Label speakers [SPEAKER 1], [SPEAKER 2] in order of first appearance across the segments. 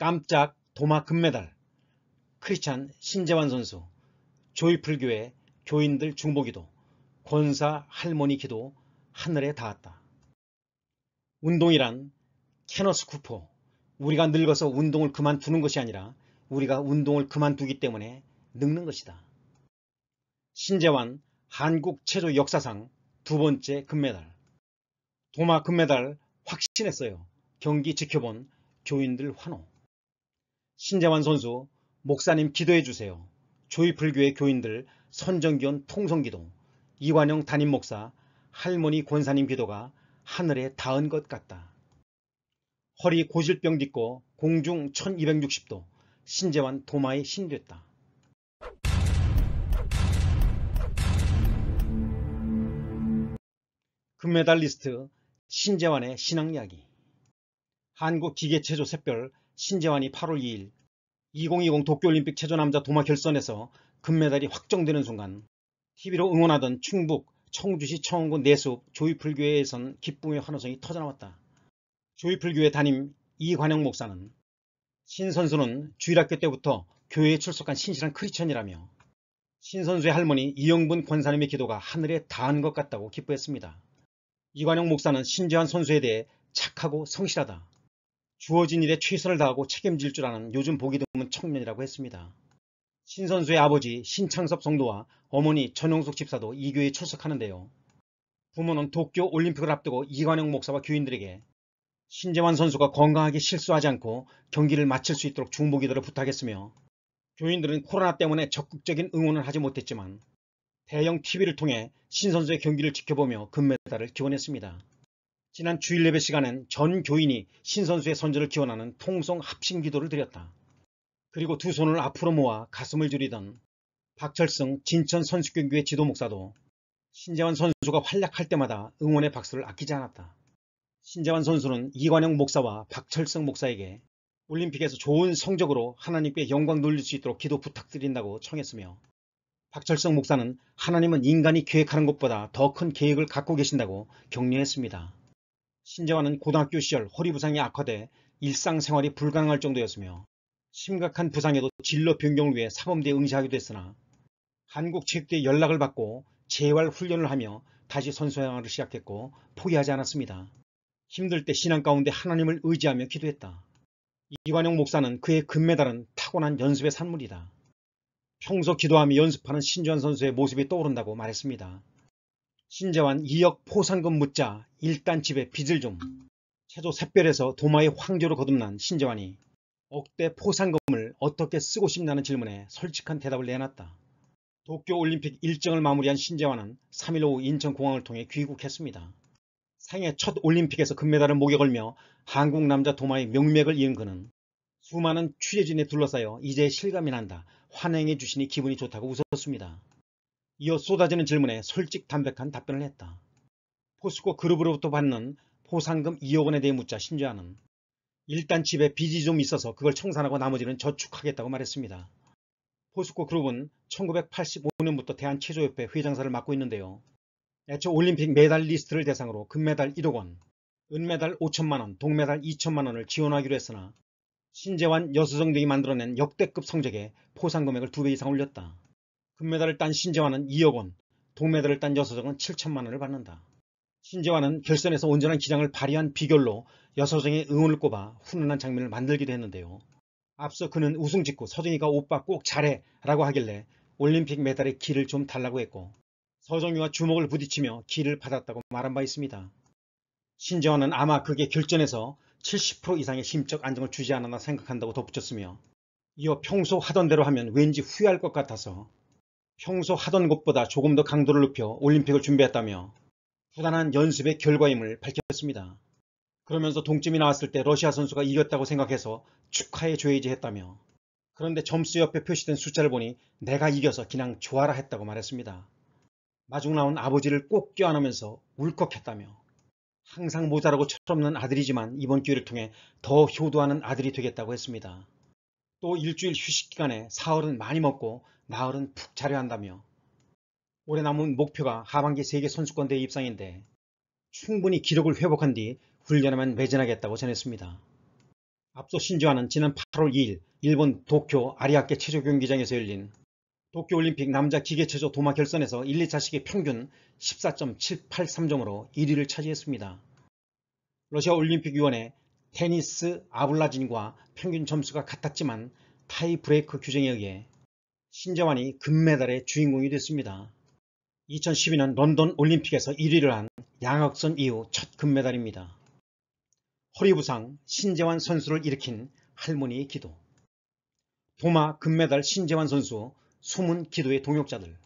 [SPEAKER 1] 깜짝 도마 금메달 크리찬 신재환 선수 조이풀교회 교인들 중보기도 권사 할머니 기도 하늘에 닿았다. 운동이란 캐너스 쿠퍼 우리가 늙어서 운동을 그만두는 것이 아니라 우리가 운동을 그만두기 때문에 늙는 것이다. 신재환 한국 체조 역사상 두 번째 금메달 도마 금메달 확신했어요. 경기 지켜본 교인들 환호 신재환 선수, 목사님 기도해 주세요. 조이불교회 교인들 선정기원 통성기도, 이완영 담임 목사, 할머니 권사님 기도가 하늘에 닿은 것 같다. 허리 고질병 딛고 공중 1260도 신재환 도마에신 됐다. 금메달리스트 신재환의 신앙 이야기 한국기계체조 샛별 신재환이 8월 2일 2020 도쿄올림픽 체조남자 도마 결선에서 금메달이 확정되는 순간 TV로 응원하던 충북 청주시 청원군 내숲 조이풀교회에선 기쁨의 환호성이 터져나왔다. 조이풀교회 담임 이관영 목사는 신 선수는 주일학교 때부터 교회에 출석한 신실한 크리천이라며 신 선수의 할머니 이영분 권사님의 기도가 하늘에 닿은 것 같다고 기뻐했습니다. 이관영 목사는 신재환 선수에 대해 착하고 성실하다. 주어진 일에 최선을 다하고 책임질 줄 아는 요즘 보기 드문 청년이라고 했습니다. 신 선수의 아버지 신창섭 성도와 어머니 전용숙 집사도 이 교회에 출석하는데요. 부모는 도쿄 올림픽을 앞두고 이관영 목사와 교인들에게 신재환 선수가 건강하게 실수하지 않고 경기를 마칠 수 있도록 중보기도를 부탁했으며 교인들은 코로나 때문에 적극적인 응원을 하지 못했지만 대형 TV를 통해 신 선수의 경기를 지켜보며 금메달을 기원했습니다. 지난 주일 예배 시간엔 전 교인이 신선수의 선전을 기원하는 통성 합심 기도를 드렸다. 그리고 두 손을 앞으로 모아 가슴을 줄이던 박철승 진천 선수경기의 지도 목사도 신재환 선수가 활약할 때마다 응원의 박수를 아끼지 않았다. 신재환 선수는 이관영 목사와 박철승 목사에게 올림픽에서 좋은 성적으로 하나님께 영광 돌릴 수 있도록 기도 부탁드린다고 청했으며 박철성 목사는 하나님은 인간이 계획하는 것보다 더 큰 계획을 갖고 계신다고 격려했습니다. 신재환은 고등학교 시절 허리 부상이 악화돼 일상생활이 불가능할 정도였으며 심각한 부상에도 진로 변경을 위해 사범대에 응시하기도 했으나 한국체육대에 연락을 받고 재활훈련을 하며 다시 선수생활을 시작했고 포기하지 않았습니다. 힘들 때 신앙 가운데 하나님을 의지하며 기도했다. 이관영 목사는 그의 금메달은 타고난 연습의 산물이다. 평소 기도하며 연습하는 신주환 선수의 모습이 떠오른다고 말했습니다. 신재환 2억 포상금 묻자 일단 집에 빚을 좀. 최소 샛별에서 도마의 황제로 거듭난 신재환이 억대 포상금을 어떻게 쓰고 싶냐는 질문에 솔직한 대답을 내놨다. 도쿄올림픽 일정을 마무리한 신재환은 3일 오후 인천공항을 통해 귀국했습니다. 생애 첫 올림픽에서 금메달을 목에 걸며 한국 남자 도마의 명맥을 이은 그는 수많은 취재진에 둘러싸여 이제 실감이 난다. 환영해 주시니 기분이 좋다고 웃었습니다. 이어 쏟아지는 질문에 솔직 담백한 답변을 했다. 포스코 그룹으로부터 받는 포상금 2억 원에 대해 묻자 신주아는 일단 집에 빚이 좀 있어서 그걸 청산하고 나머지는 저축하겠다고 말했습니다. 포스코 그룹은 1985년부터 대한체조협회 회장사를 맡고 있는데요. 애초 올림픽 메달 리스트를 대상으로 금메달 1억 원, 은메달 5천만원, 동메달 2천만원을 지원하기로 했으나 신재환, 여수정 등이 만들어낸 역대급 성적에 포상금액을 2배 이상 올렸다. 금메달을 딴 신재환은 2억 원, 동메달을 딴 여서정은 7천만 원을 받는다. 신재환은 결선에서 온전한 기량을 발휘한 비결로 여서정의 응원을 꼽아 훈훈한 장면을 만들기도 했는데요. 앞서 그는 우승 직후 서정이가 오빠 꼭 잘해 라고 하길래 올림픽 메달의 길을 좀 달라고 했고 서정이와 주먹을 부딪히며 길을 받았다고 말한 바 있습니다. 신재환은 아마 그게 결전에서 70% 이상의 심적 안정을 주지 않았나 생각한다고 덧붙였으며 이어 평소 하던 대로 하면 왠지 후회할 것 같아서 평소 하던 것보다 조금 더 강도를 높여 올림픽을 준비했다며 부단한 연습의 결과임을 밝혔습니다. 그러면서 동점이 나왔을 때 러시아 선수가 이겼다고 생각해서 축하해줘야지 했다며 그런데 점수 옆에 표시된 숫자를 보니 내가 이겨서 그냥 좋아라 했다고 말했습니다. 마중 나온 아버지를 꼭 껴안으면서 울컥했다며 항상 모자라고 철없는 아들이지만 이번 기회를 통해 더 효도하는 아들이 되겠다고 했습니다. 또 일주일 휴식 기간에 사흘은 많이 먹고 나흘은 푹 자려 한다며 올해 남은 목표가 하반기 세계 선수권 대회 입상인데 충분히 기록을 회복한 뒤 훈련에만 매진하겠다고 전했습니다. 앞서 신조아는 지난 8월 2일 일본 도쿄 아리아케 체조 경기장에서 열린 도쿄올림픽 남자 기계체조 도마 결선에서 1, 2차식의 평균 14.783점으로 1위를 차지했습니다. 러시아 올림픽위원회 테니스 아블라진과 평균 점수가 같았지만 타이 브레이크 규정에 의해 신재환이 금메달의 주인공이 됐습니다. 2012년 런던 올림픽에서 1위를 한 양학선 이후 첫 금메달입니다. 허리 부상 신재환 선수를 일으킨 할머니의 기도 도마 금메달 신재환 선수 소문 기도의 동역자들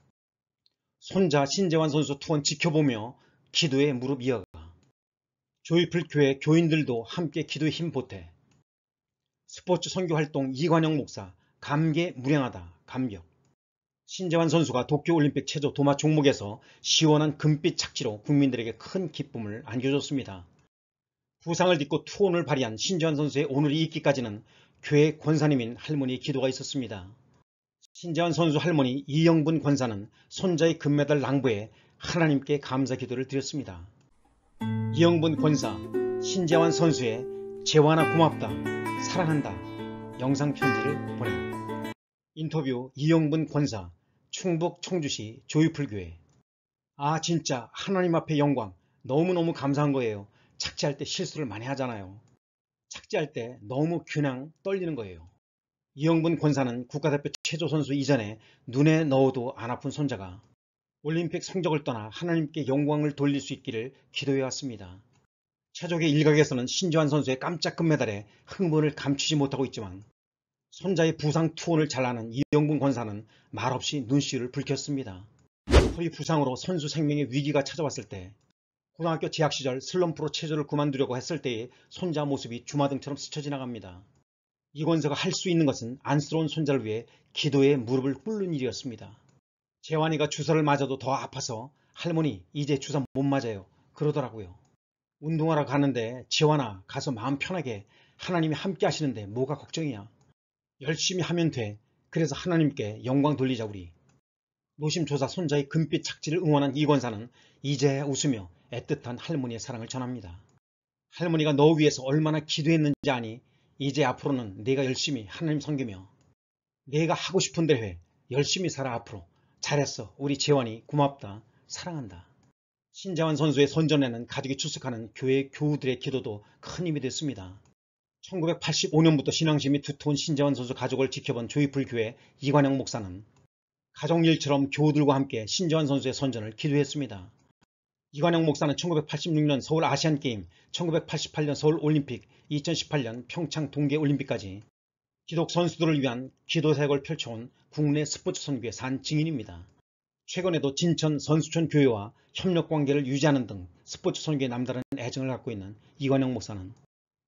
[SPEAKER 1] 손자 신재환 선수 투혼 지켜보며 기도의 무릎 이어가 조이풀 교회 교인들도 함께 기도힘 보태. 스포츠 선교 활동 이관영 목사 감개 무량하다 감격. 신재환 선수가 도쿄올림픽 체조 도마 종목에서 시원한 금빛 착지로 국민들에게 큰 기쁨을 안겨줬습니다. 부상을 딛고 투혼을 발휘한 신재환 선수의 오늘이 있기까지는 교회 권사님인 할머니의 기도가 있었습니다. 신재환 선수 할머니 이영분 권사는 손자의 금메달 낭부에 하나님께 감사 기도를 드렸습니다. 이영분 권사, 신재환 선수의 재환아 고맙다, 사랑한다 영상 편지를 보내 인터뷰 이영분 권사, 충북 청주시 조유풀교회 아 진짜 하나님 앞에 영광 너무너무 감사한 거예요. 착지할 때 실수를 많이 하잖아요. 착지할 때 너무 균형 떨리는 거예요. 이영분 권사는 국가대표 체조 선수 이전에 눈에 넣어도 안 아픈 손자가 올림픽 성적을 떠나 하나님께 영광을 돌릴 수 있기를 기도해 왔습니다. 최적의 일각에서는 신주환 선수의 깜짝 금메달에 흥분을 감추지 못하고 있지만 손자의 부상 투혼을 잘하는 이영분 권사는 말없이 눈시울을 붉혔습니다. 허리 부상으로 선수 생명의 위기가 찾아왔을 때 고등학교 재학 시절 슬럼프로 체조를 그만두려고 했을 때의 손자 모습이 주마등처럼 스쳐 지나갑니다. 이권사가 할 수 있는 것은 안쓰러운 손자를 위해 기도에 무릎을 꿇는 일이었습니다. 재환이가 주사를 맞아도 더 아파서 할머니 이제 주사 못 맞아요 그러더라고요. 운동하러 가는데 재환아 가서 마음 편하게 하나님이 함께 하시는데 뭐가 걱정이야. 열심히 하면 돼. 그래서 하나님께 영광 돌리자 우리. 노심초사 손자의 금빛 착지를 응원한 이권사는 이제 웃으며 애틋한 할머니의 사랑을 전합니다. 할머니가 너 위해서 얼마나 기도했는지 아니 이제 앞으로는 내가 열심히 하나님 섬기며 내가 하고 싶은 대회 열심히 살아 앞으로 잘했어. 우리 재원이 고맙다. 사랑한다. 신재환 선수의 선전에는 가족이 출석하는 교회 교우들의 기도도 큰 힘이 됐습니다. 1985년부터 신앙심이 두터운 신재환 선수 가족을 지켜본 조이풀 교회 이관영 목사는 가정일처럼 교우들과 함께 신재환 선수의 선전을 기도했습니다. 이관영 목사는 1986년 서울 아시안게임, 1988년 서울올림픽, 2018년 평창 동계올림픽까지 기독 선수들을 위한 기도사역을 펼쳐온 국내 스포츠 선교의 산 증인입니다. 최근에도 진천 선수촌 교회와 협력 관계를 유지하는 등 스포츠 선교에 남다른 애정을 갖고 있는 이관영 목사는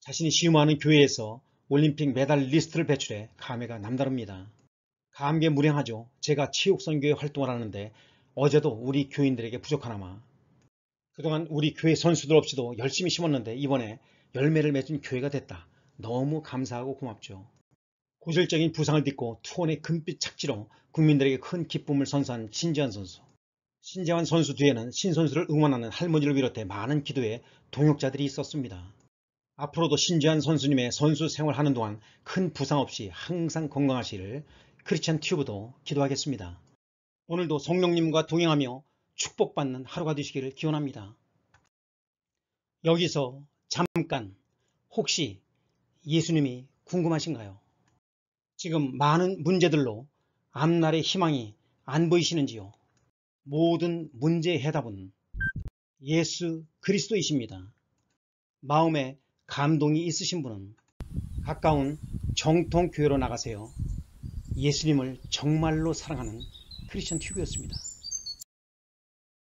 [SPEAKER 1] 자신이 시무하는 교회에서 올림픽 메달 리스트를 배출해 감회가 남다릅니다. 감개 무량하죠. 제가 체육선교회 활동을 하는데 어제도 우리 교인들에게 부족하나마 그동안 우리 교회 선수들 없이도 열심히 심었는데 이번에 열매를 맺은 교회가 됐다. 너무 감사하고 고맙죠. 고질적인 부상을 딛고 투혼의 금빛 착지로 국민들에게 큰 기쁨을 선사한 신재환 선수. 신재환 선수 뒤에는 신 선수를 응원하는 할머니를 비롯해 많은 기도에 동역자들이 있었습니다. 앞으로도 신재환 선수님의 선수 생활하는 동안 큰 부상 없이 항상 건강하시를 크리스찬 튜브도 기도하겠습니다. 오늘도 성령님과 동행하며 축복받는 하루가 되시기를 기원합니다. 여기서 잠깐 혹시 예수님이 궁금하신가요? 지금 많은 문제들로 앞날의 희망이 안 보이시는지요? 모든 문제의 해답은 예수 그리스도이십니다. 마음에 감동이 있으신 분은 가까운 정통교회로 나가세요. 예수님을 정말로 사랑하는 크리스천 튜브였습니다.